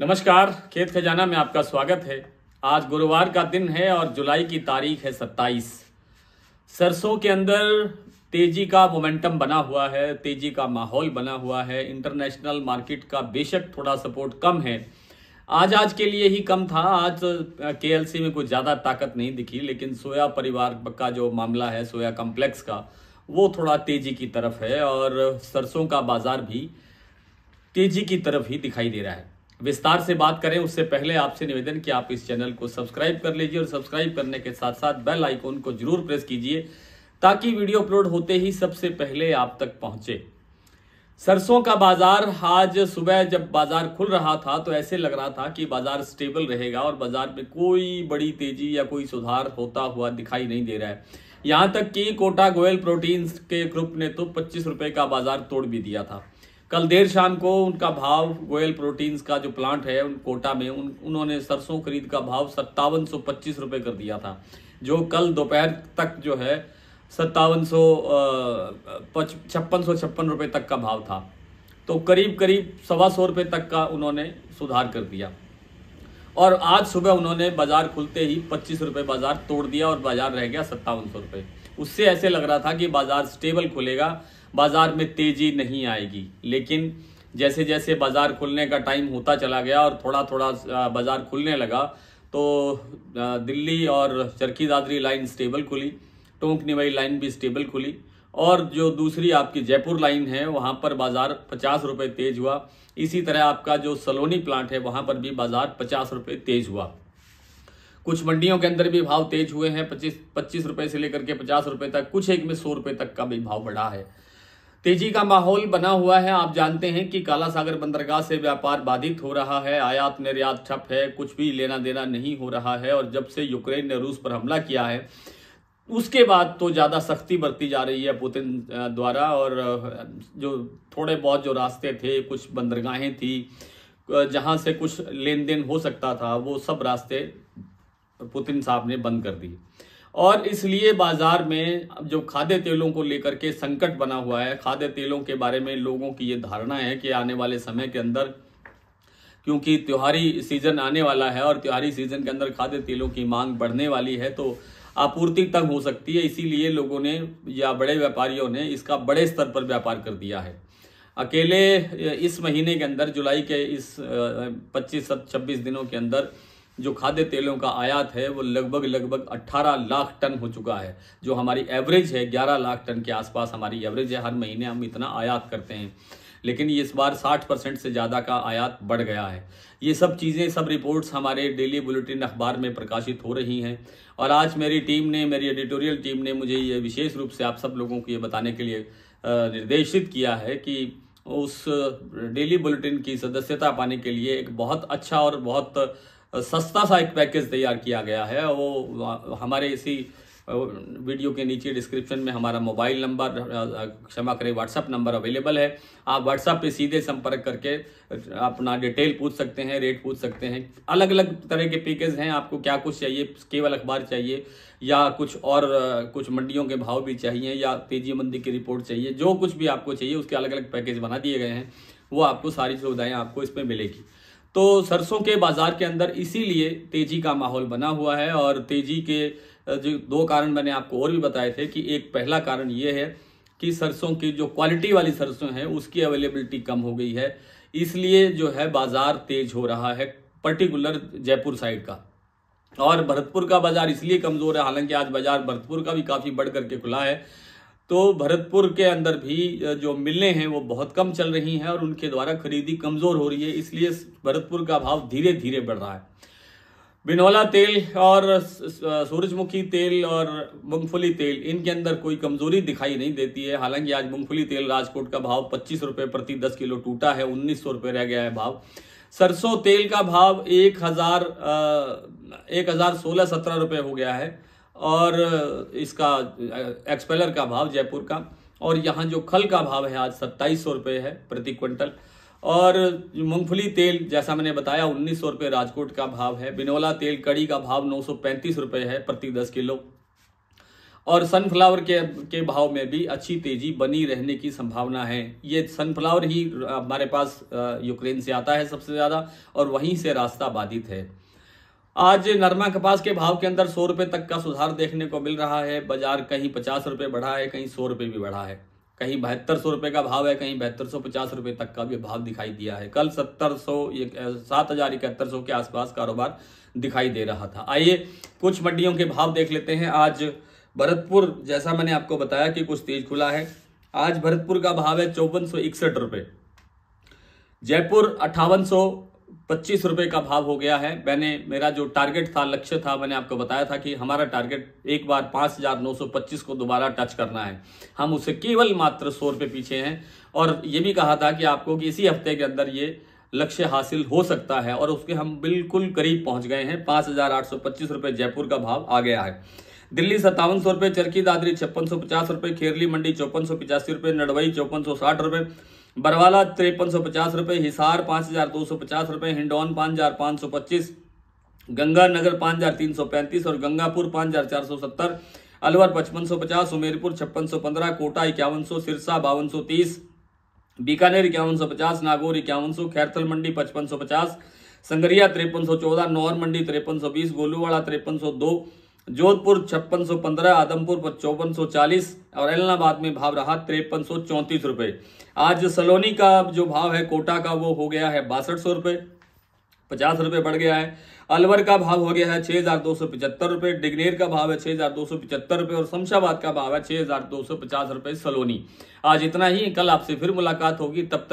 नमस्कार खेत खजाना में आपका स्वागत है आज गुरुवार का दिन है और जुलाई की तारीख है सत्ताईस सरसों के अंदर तेजी का मोमेंटम बना हुआ है तेजी का माहौल बना हुआ है इंटरनेशनल मार्केट का बेशक थोड़ा सपोर्ट कम है आज आज के लिए ही कम था आज के में कुछ ज़्यादा ताकत नहीं दिखी लेकिन सोया परिवार का जो मामला है सोया कॉम्प्लेक्स का वो थोड़ा तेजी की तरफ है और सरसों का बाजार भी तेजी की तरफ ही दिखाई दे रहा है विस्तार से बात करें उससे पहले आपसे निवेदन कि आप इस चैनल को सब्सक्राइब कर लीजिए और सब्सक्राइब करने के साथ साथ बेल आइकॉन को जरूर प्रेस कीजिए ताकि वीडियो अपलोड होते ही सबसे पहले आप तक पहुंचे सरसों का बाजार आज सुबह जब बाजार खुल रहा था तो ऐसे लग रहा था कि बाजार स्टेबल रहेगा और बाजार में कोई बड़ी तेजी या कोई सुधार होता हुआ दिखाई नहीं दे रहा है यहां तक कि कोटा गोयल प्रोटीन्स के ग्रुप ने तो पच्चीस रुपए का बाजार तोड़ भी दिया था कल देर शाम को उनका भाव गोयल प्रोटीन्स का जो प्लांट है उन कोटा में उन उन्होंने सरसों खरीद का भाव सत्तावन सौ पच्चीस रुपये कर दिया था जो कल दोपहर तक जो है सत्तावन सौ छप्पन सौ छप्पन रुपये तक का भाव था तो करीब करीब सवा सौ रुपये तक का उन्होंने सुधार कर दिया और आज सुबह उन्होंने बाज़ार खुलते ही पच्चीस रुपये बाज़ार तोड़ दिया और बाज़ार रह गया सत्तावन सौ रुपये उससे ऐसे लग रहा था कि बाज़ार स्टेबल खुलेगा बाज़ार में तेज़ी नहीं आएगी लेकिन जैसे जैसे बाज़ार खुलने का टाइम होता चला गया और थोड़ा थोड़ा बाज़ार खुलने लगा तो दिल्ली और चरखी दादरी लाइन स्टेबल खुली टोंक निवाई लाइन भी स्टेबल खुली और जो दूसरी आपकी जयपुर लाइन है वहाँ पर बाज़ार पचास रुपये तेज़ हुआ इसी तरह आपका जो सलोनी प्लांट है वहाँ पर भी बाज़ार पचास रुपये तेज़ हुआ कुछ मंडियों के अंदर भी भाव तेज हुए हैं पच्चीस पच्चीस रुपये से लेकर के पचास रुपये तक कुछ एक में सौ रुपये तक का भी भाव बढ़ा है तेजी का माहौल बना हुआ है आप जानते हैं कि काला सागर बंदरगाह से व्यापार बाधित हो रहा है आयात निर्यात ठप है कुछ भी लेना देना नहीं हो रहा है और जब से यूक्रेन ने रूस पर हमला किया है उसके बाद तो ज़्यादा सख्ती बरती जा रही है पुतिन द्वारा और जो थोड़े बहुत जो रास्ते थे कुछ बंदरगाहें थी जहाँ से कुछ लेन देन हो सकता था वो सब रास्ते पुतिन साहब ने बंद कर दिए और इसलिए बाजार में जो खाद्य तेलों को लेकर के संकट बना हुआ है खाद्य तेलों के बारे में लोगों की ये धारणा है कि आने वाले समय के अंदर क्योंकि त्योहारी सीजन आने वाला है और त्योहारी सीजन के अंदर खाद्य तेलों की मांग बढ़ने वाली है तो आपूर्ति तंग हो सकती है इसीलिए लोगों ने या बड़े व्यापारियों ने इसका बड़े स्तर पर व्यापार कर दिया है अकेले इस महीने के अंदर जुलाई के इस 25 छब्बीस दिनों के अंदर जो खाद्य तेलों का आयात है वो लगभग लगभग 18 लाख टन हो चुका है जो हमारी एवरेज है 11 लाख टन के आसपास हमारी एवरेज है हर महीने हम इतना आयात करते हैं लेकिन ये इस बार 60 परसेंट से ज़्यादा का आयात बढ़ गया है ये सब चीज़ें सब रिपोर्ट्स हमारे डेली बुलेटिन अखबार में प्रकाशित हो रही हैं और आज मेरी टीम ने मेरी एडिटोरियल टीम ने मुझे ये विशेष रूप से आप सब लोगों को ये बताने के लिए निर्देशित किया है कि उस डेली बुलेटिन की सदस्यता पाने के लिए एक बहुत अच्छा और बहुत सस्ता सा एक पैकेज तैयार किया गया है वो हमारे इसी वीडियो के नीचे डिस्क्रिप्शन में हमारा मोबाइल नंबर क्षमा करें व्हाट्सअप नंबर अवेलेबल है आप व्हाट्सएप पे सीधे संपर्क करके अपना डिटेल पूछ सकते हैं रेट पूछ सकते हैं अलग अलग तरह के पैकेज हैं आपको क्या कुछ चाहिए केवल अखबार चाहिए या कुछ और कुछ मंडियों के भाव भी चाहिए या तेजी मंदी की रिपोर्ट चाहिए जो कुछ भी आपको चाहिए उसके अलग अलग पैकेज बना दिए गए हैं वो आपको सारी सुविधाएँ आपको इसमें मिलेगी तो सरसों के बाजार के अंदर इसीलिए तेजी का माहौल बना हुआ है और तेजी के जो दो कारण मैंने आपको और भी बताए थे कि एक पहला कारण ये है कि सरसों की जो क्वालिटी वाली सरसों है उसकी अवेलेबिलिटी कम हो गई है इसलिए जो है बाजार तेज हो रहा है पर्टिकुलर जयपुर साइड का और भरतपुर का बाजार इसलिए कमज़ोर है हालांकि आज बाजार भरतपुर का भी काफ़ी बढ़ करके खुला है तो भरतपुर के अंदर भी जो मिलें हैं वो बहुत कम चल रही हैं और उनके द्वारा खरीदी कमज़ोर हो रही है इसलिए भरतपुर का भाव धीरे धीरे बढ़ रहा है बिनौला तेल और सूरजमुखी तेल और मूंगफली तेल इनके अंदर कोई कमजोरी दिखाई नहीं देती है हालांकि आज मूंगफली तेल राजकोट का भाव पच्चीस रुपये प्रति दस किलो टूटा है उन्नीस सौ रुपये रह गया है भाव सरसों तेल का भाव एक हज़ार एक हज़ार सोलह सत्रह रुपये हो गया है और इसका एक्सपेलर का भाव जयपुर का और यहाँ जो खल का भाव है आज सत्ताईस सौ रुपये है प्रति क्विंटल और मूंगफली तेल जैसा मैंने बताया उन्नीस सौ रुपये राजकोट का भाव है बिनोला तेल कड़ी का भाव नौ सौ पैंतीस रुपये है प्रति दस किलो और सनफ्लावर के के भाव में भी अच्छी तेजी बनी रहने की संभावना है ये सनफ्लावर ही हमारे पास यूक्रेन से आता है सबसे ज़्यादा और वहीं से रास्ता बाधित है आज नरमा कपास के भाव के अंदर सौ रुपये तक का सुधार देखने को मिल रहा है बाजार कहीं पचास रुपये बढ़ा है कहीं सौ रुपये भी बढ़ा है कहीं बहत्तर सौ रुपये का भाव है कहीं बहत्तर सौ पचास रुपये तक का भी भाव दिखाई दिया है कल सत्तर सौ सात हजार इकहत्तर सौ के आसपास कारोबार दिखाई दे रहा था आइए कुछ मंडियों के भाव देख लेते हैं आज भरतपुर जैसा मैंने आपको बताया कि कुछ तेज खुला है आज भरतपुर का भाव है चौवन सौ इकसठ रुपये जयपुर अट्ठावन सौ पच्चीस रुपये का भाव हो गया है मैंने मेरा जो टारगेट था लक्ष्य था मैंने आपको बताया था कि हमारा टारगेट एक बार पाँच हज़ार नौ सौ पच्चीस को दोबारा टच करना है हम उसे केवल मात्र सौ रुपये पीछे हैं और ये भी कहा था कि आपको कि इसी हफ्ते के अंदर ये लक्ष्य हासिल हो सकता है और उसके हम बिल्कुल करीब पहुंच गए हैं पाँच हज़ार आठ सौ पच्चीस रुपये जयपुर का भाव आ गया है दिल्ली सत्तावन सौ रुपये चरखी दादरी छप्पन सौ पचास रुपये खेरली मंडी चौपन सौ पचासी रुपये नडवई चौपन सौ साठ रुपये बरवाला तिरपन सौ पचास रुपये हिसार पाँच हज़ार दो सौ पचास रुपये हिंडौन पाँच हज़ार पाँच सौ पच्चीस गंगानगर पाँच हज़ार तीन सौ पैंतीस और गंगापुर पाँच हज़ार चार सौ सत्तर अलवर पचपन सौ पचास उमेरपुर छप्पन सौ पंद्रह कोटा इक्यावन सौ सिरसा बावन सौ तीस बीकानेर इक्यावन सौ पचास नागौर इक्यावन सौ खैरथल मंडी पचपन सौ पचास संगरिया तिरपन सौ चौदह नौर मंडी तिरपन सौ बीस गोलूवाड़ा तिरपन सौ दो जोधपुर छप्पन सौ पंद्रह आदमपुर चौवन सौ चालीस और एलनाबाद में भाव रहा तिरपन सौ चौंतीस रुपये आज सलोनी का जो भाव है कोटा का वो हो गया है बासठ सौ रुपये पचास रुपये बढ़ गया है अलवर का भाव हो गया है छः हज़ार दो सौ पचहत्तर रुपये डिगनेर का भाव है छः हज़ार दो सौ पचहत्तर रुपये और शमशाबाद का भाव है छः हज़ार दो सौ पचास रुपये सलोनी आज इतना ही कल आपसे फिर मुलाकात होगी तब तक